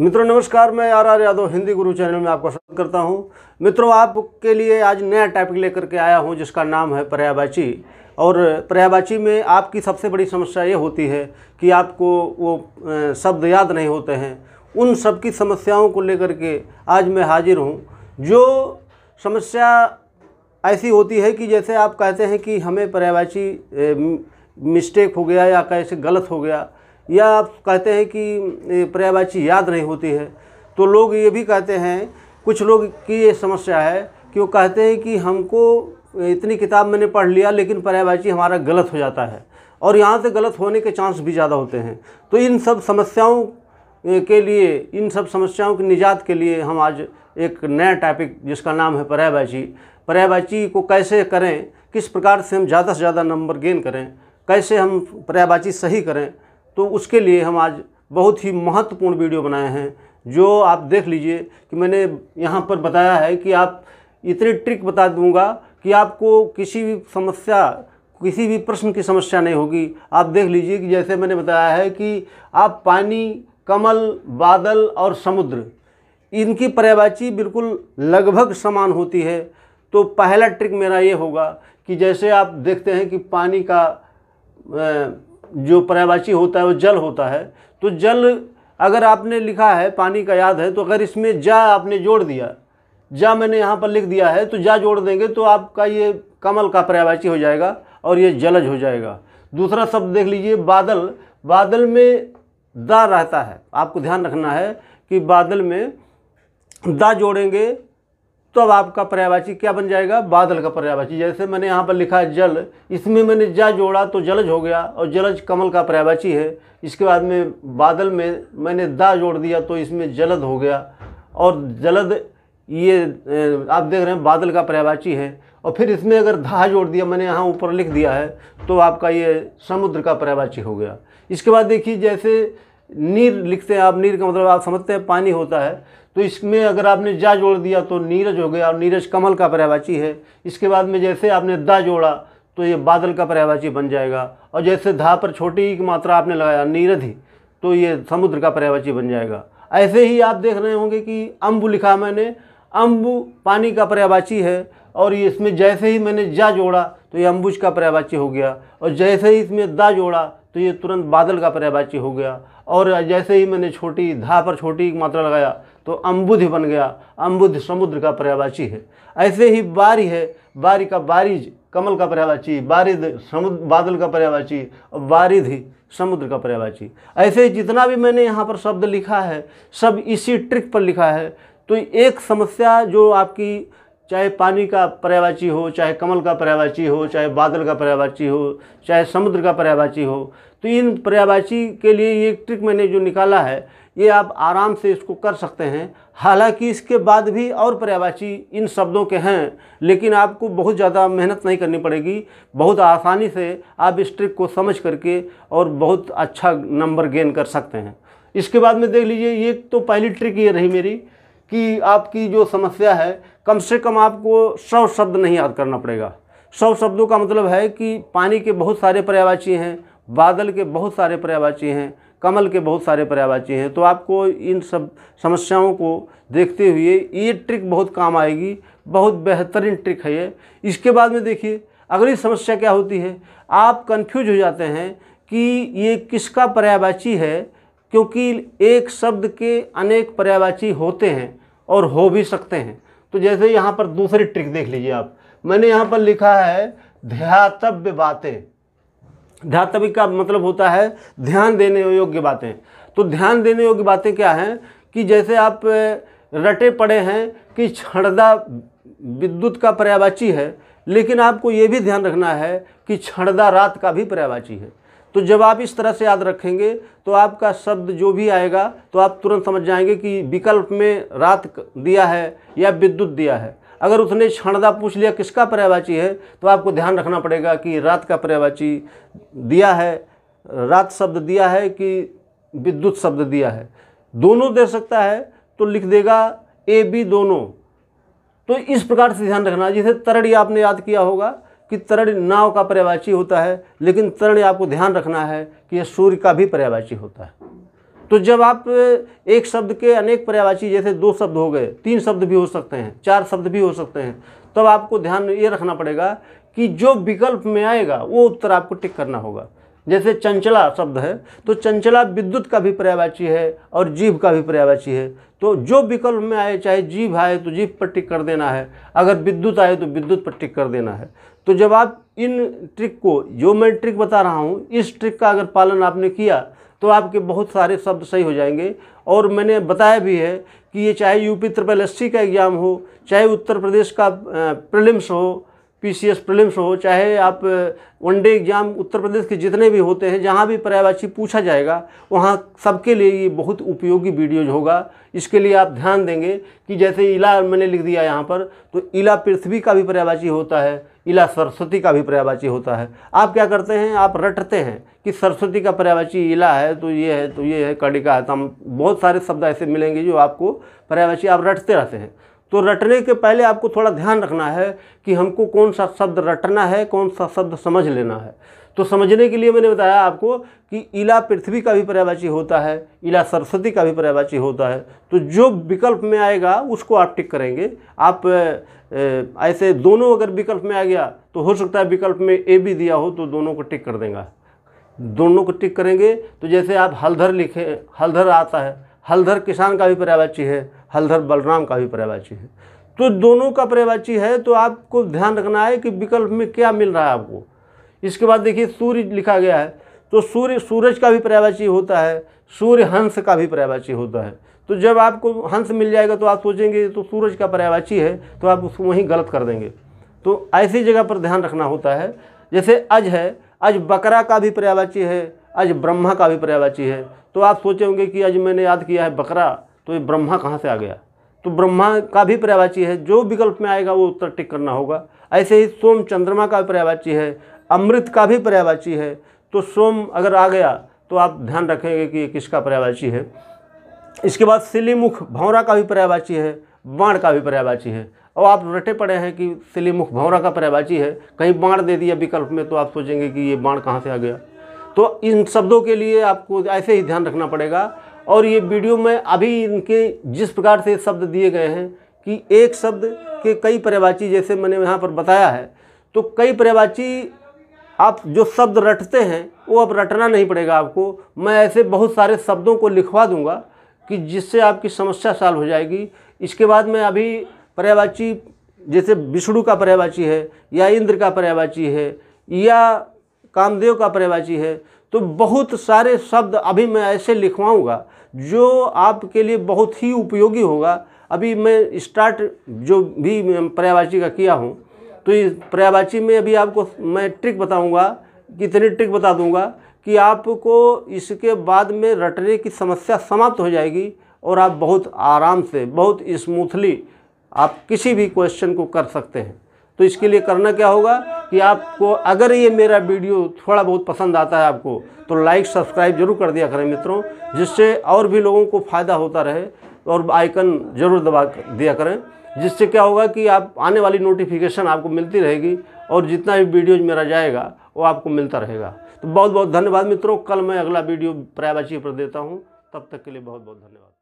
मित्रों नमस्कार मैं आर आर यादव हिंदी गुरु चैनल में आपका स्वागत करता हूं मित्रों आपके लिए आज नया टॉपिक लेकर के आया हूं जिसका नाम है पर्यावाची और पर्यावाची में आपकी सबसे बड़ी समस्या ये होती है कि आपको वो शब्द याद नहीं होते हैं उन सब की समस्याओं को लेकर के आज मैं हाजिर हूँ जो समस्या ऐसी होती है कि जैसे आप कहते हैं कि हमें पर्यावाची मिस्टेक हो गया या कैसे गलत हो गया या आप कहते हैं कि पर्यायवाची याद नहीं होती है तो लोग ये भी कहते हैं कुछ लोग की ये समस्या है कि वो कहते हैं कि हमको इतनी किताब मैंने पढ़ लिया लेकिन पर्यायवाची हमारा गलत हो जाता है और यहाँ से गलत होने के चांस भी ज़्यादा होते हैं तो इन सब समस्याओं के लिए इन सब समस्याओं की निजात के लिए हम आज एक नया टॉपिक जिसका नाम है पर्यायवाची पर्यायवाची को कैसे करें किस प्रकार से हम ज़्यादा से ज़्यादा नंबर गेन करें कैसे हम पर्यायवाची सही करें तो उसके लिए हम आज बहुत ही महत्वपूर्ण वीडियो बनाए हैं जो आप देख लीजिए कि मैंने यहाँ पर बताया है कि आप इतने ट्रिक बता दूँगा कि आपको किसी भी समस्या किसी भी प्रश्न की समस्या नहीं होगी आप देख लीजिए कि जैसे मैंने बताया है कि आप पानी कमल बादल और समुद्र इनकी पर्यावाची बिल्कुल लगभग समान होती है तो पहला ट्रिक मेरा ये होगा कि जैसे आप देखते हैं कि पानी का जो पर्यावाची होता है वो जल होता है तो जल अगर आपने लिखा है पानी का याद है तो अगर इसमें जा आपने जोड़ दिया जा मैंने यहाँ पर लिख दिया है तो जा जोड़ देंगे तो आपका ये कमल का पर्यावाची हो जाएगा और ये जलज हो जाएगा दूसरा शब्द देख लीजिए बादल बादल में दा रहता है आपको ध्यान रखना है कि बादल में दा जोड़ेंगे तो अब आपका पर्यावाची क्या बन जाएगा बादल का पर्यावाची जैसे मैंने यहाँ पर लिखा जल इसमें मैंने जा जोड़ा तो जलज हो गया और जलज कमल का पर्यावाची है इसके बाद में बादल में मैंने दा जोड़ दिया तो इसमें जलद हो गया और जलद ये आप देख रहे हैं बादल का पर्यावाची है और फिर इसमें अगर धा जोड़ दिया मैंने यहाँ ऊपर लिख दिया है तो आपका ये समुद्र का पर्यावाची हो गया इसके बाद देखिए जैसे नीर लिखते हैं आप नीर का मतलब आप समझते हैं पानी होता है तो इसमें अगर आपने जा जोड़ दिया तो नीरज हो गया और नीरज कमल का पर्यावाची है इसके बाद में जैसे आपने दा जोड़ा तो ये बादल का पर्यावाची बन जाएगा और जैसे धा पर छोटी की मात्रा आपने लगाया ही तो ये समुद्र का पर्यावाची बन जाएगा ऐसे ही आप देख रहे होंगे कि अम्बु लिखा मैंने अम्बु पानी का पर्यावाची है और ये इसमें जैसे ही मैंने जा जोड़ा तो ये अम्बुज का पर्यावाची हो गया और जैसे ही इसमें दा जोड़ा तो ये तुरंत बादल का पर्यायवाची हो गया और जैसे ही मैंने छोटी धा पर छोटी मात्रा लगाया तो अम्बुध बन गया अम्बुध समुद्र का पर्यायवाची है ऐसे ही बारी है बारी का बारिज कमल का पर्यायवाची बारिद समुद्र बादल का पर्यायवाची और बारिद ही समुद्र का पर्यायवाची ऐसे जितना भी मैंने यहाँ पर शब्द लिखा है सब इसी ट्रिक पर लिखा है तो एक समस्या जो आपकी चाहे पानी का पर्यावाची हो चाहे कमल का पर्यावाची हो चाहे बादल का पर्यावाची हो चाहे समुद्र का पर्यावाची हो तो इन पर्यावाची के लिए ये ट्रिक मैंने जो निकाला है ये आप आराम से इसको कर सकते हैं हालांकि इसके बाद भी और पर्यावाची इन शब्दों के हैं लेकिन आपको बहुत ज़्यादा मेहनत नहीं करनी पड़ेगी बहुत आसानी से आप इस ट्रिक को समझ करके और बहुत अच्छा नंबर गेन कर सकते हैं इसके बाद में देख लीजिए ये तो पहली ट्रिक ये रही मेरी कि आपकी जो समस्या है कम से कम आपको सौ शब्द नहीं याद करना पड़ेगा सौ शब्दों का मतलब है कि पानी के बहुत सारे पर्यावाची हैं बादल के बहुत सारे पर्यावाची हैं कमल के बहुत सारे पर्यावाची हैं तो आपको इन सब समस्याओं को देखते हुए ये ट्रिक बहुत काम आएगी बहुत बेहतरीन ट्रिक है ये इसके बाद में देखिए अगली समस्या क्या होती है आप कंफ्यूज हो जाते हैं कि ये किसका पर्यावाची है क्योंकि एक शब्द के अनेक पर्यावाची होते हैं और हो भी सकते हैं तो जैसे यहाँ पर दूसरी ट्रिक देख लीजिए आप मैंने यहाँ पर लिखा है ध्यातव्य बातें ध्यातव्य का मतलब होता है ध्यान देने योग्य बातें तो ध्यान देने योग्य बातें क्या हैं कि जैसे आप रटे पड़े हैं कि छड़दा विद्युत का पर्यावाची है लेकिन आपको ये भी ध्यान रखना है कि छड़दा रात का भी पर्यावाची है तो जब आप इस तरह से याद रखेंगे तो आपका शब्द जो भी आएगा तो आप तुरंत समझ जाएंगे कि विकल्प में रात दिया है या विद्युत दिया है अगर उसने क्षणदा पूछ लिया किसका पर्यावाची है तो आपको ध्यान रखना पड़ेगा कि रात का पर्यावाची दिया है रात शब्द दिया है कि विद्युत शब्द दिया है दोनों दे सकता है तो लिख देगा ए बी दोनों तो इस प्रकार से ध्यान रखना जैसे तरड़ी आपने याद किया होगा कि तरण नाव का पर्यावाची होता है लेकिन तरण आपको ध्यान रखना है कि यह सूर्य का भी पर्यावाची होता है तो जब आप एक शब्द के अनेक पर्यावाची जैसे दो शब्द हो गए तीन शब्द भी हो सकते हैं चार शब्द भी हो सकते हैं तब आपको ध्यान ये रखना पड़ेगा कि जो विकल्प में आएगा वो उत्तर आपको टिक करना होगा जैसे चंचला शब्द है तो चंचला विद्युत का भी पर्यावाची है और जीव का भी पर्यावाची है तो जो विकल्प में आए चाहे जीव आए तो जीव पर टिक कर देना है अगर विद्युत आए तो विद्युत पर टिक कर देना है तो जब आप इन ट्रिक को जो मैं ट्रिक बता रहा हूँ इस ट्रिक का अगर पालन आपने किया तो आपके बहुत सारे शब्द सही हो जाएंगे और मैंने बताया भी है कि ये चाहे यूपी त्रिपल एस का एग्ज़ाम हो चाहे उत्तर प्रदेश का प्रिलिम्स हो पीसीएस प्रीलिम्स हो चाहे आप वन डे एग्ज़ाम उत्तर प्रदेश के जितने भी होते हैं जहाँ भी पर्यायवाची पूछा जाएगा वहाँ सबके लिए ये बहुत उपयोगी वीडियोज होगा इसके लिए आप ध्यान देंगे कि जैसे इला मैंने लिख दिया यहाँ पर तो इला पृथ्वी का भी पर्यायवाची होता है इला सरस्वती का भी पर्यायवाची होता है आप क्या करते हैं आप रटते हैं कि सरस्वती का पर्यायवाची इला है तो ये है तो ये है कड़ी का है तो हम बहुत सारे शब्द ऐसे मिलेंगे जो आपको पर्यायवाची आप रटते रहते हैं तो रटने के पहले आपको थोड़ा ध्यान रखना है कि हमको कौन सा शब्द रटना है कौन सा शब्द समझ लेना है तो समझने के लिए मैंने बताया आपको कि इला पृथ्वी का भी पर्यावाची होता है इला सरस्वती का भी पर्यावाची होता है तो जो विकल्प में आएगा उसको आप टिक करेंगे आप ऐसे दोनों अगर विकल्प में आ गया तो हो सकता है विकल्प में ए भी दिया हो तो दोनों को टिक कर देगा दोनों को टिक करेंगे तो जैसे आप हलधर लिखें हलधर आता है हलधर किसान का भी पर्यायवाची है हलधर बलराम का भी पर्यायवाची है तो दोनों का पर्यायवाची है तो आपको ध्यान रखना है कि विकल्प में क्या मिल रहा है आपको इसके बाद देखिए सूर्य लिखा गया है तो सूर्य सूरज का भी पर्यायवाची होता है सूर्य हंस का भी पर्यायवाची होता है तो जब आपको हंस मिल जाएगा तो आप सोचेंगे तो सूरज का पर्यायवाची है तो आप उसको वहीं गलत कर देंगे तो ऐसी जगह पर ध्यान रखना होता है जैसे अज है अज बकरा का भी पर्यायवाची है अज ब्रह्मा का भी पर्यायवाची है तो आप सोचे होंगे कि आज मैंने याद किया है बकरा तो ये ब्रह्मा कहाँ से आ गया तो ब्रह्मा का भी पर्यावाची है जो विकल्प में आएगा वो उत्तर टिक करना होगा ऐसे ही सोम चंद्रमा का पर्यावाची है अमृत का भी पर्यावाची है तो सोम अगर आ गया तो आप ध्यान रखेंगे कि ये किसका पर्यावाची है इसके बाद सिलीमुख भौरा का भी पर्यावाची है बाण का भी पर्यावाची है और आप रटे पड़े हैं कि सिलीमुख भौरा का पर्यावाची है कहीं बाण दे दिया विकल्प में तो आप सोचेंगे कि ये बाण कहाँ से आ गया तो इन शब्दों के लिए आपको ऐसे ही ध्यान रखना पड़ेगा और ये वीडियो में अभी इनके जिस प्रकार से शब्द दिए गए हैं कि एक शब्द के कई पर्यावाची जैसे मैंने यहाँ पर बताया है तो कई पर्यावाची आप जो शब्द रटते हैं वो अब रटना नहीं पड़ेगा आपको मैं ऐसे बहुत सारे शब्दों को लिखवा दूंगा कि जिससे आपकी समस्या सॉल्व हो जाएगी इसके बाद में अभी पर्यावाची जैसे विष्णु का पर्यावाची है या इंद्र का पर्यावाची है या कामदेव का पर्यायवाची है तो बहुत सारे शब्द अभी मैं ऐसे लिखवाऊँगा जो आपके लिए बहुत ही उपयोगी होगा अभी मैं स्टार्ट जो भी पर्यायवाची का किया हूँ तो इस पर्यायवाची में अभी आपको मैं ट्रिक बताऊँगा कितनी ट्रिक बता दूँगा कि आपको इसके बाद में रटने की समस्या समाप्त हो जाएगी और आप बहुत आराम से बहुत स्मूथली आप किसी भी क्वेश्चन को कर सकते हैं तो इसके लिए करना क्या होगा कि आपको अगर ये मेरा वीडियो थोड़ा बहुत पसंद आता है आपको तो लाइक सब्सक्राइब जरूर कर दिया करें मित्रों जिससे और भी लोगों को फ़ायदा होता रहे और आइकन ज़रूर दबा दिया करें जिससे क्या होगा कि आप आने वाली नोटिफिकेशन आपको मिलती रहेगी और जितना भी वीडियोज मेरा जाएगा वो आपको मिलता रहेगा तो बहुत बहुत धन्यवाद मित्रों कल मैं अगला वीडियो प्रायवाची पर देता हूँ तब तक के लिए बहुत बहुत धन्यवाद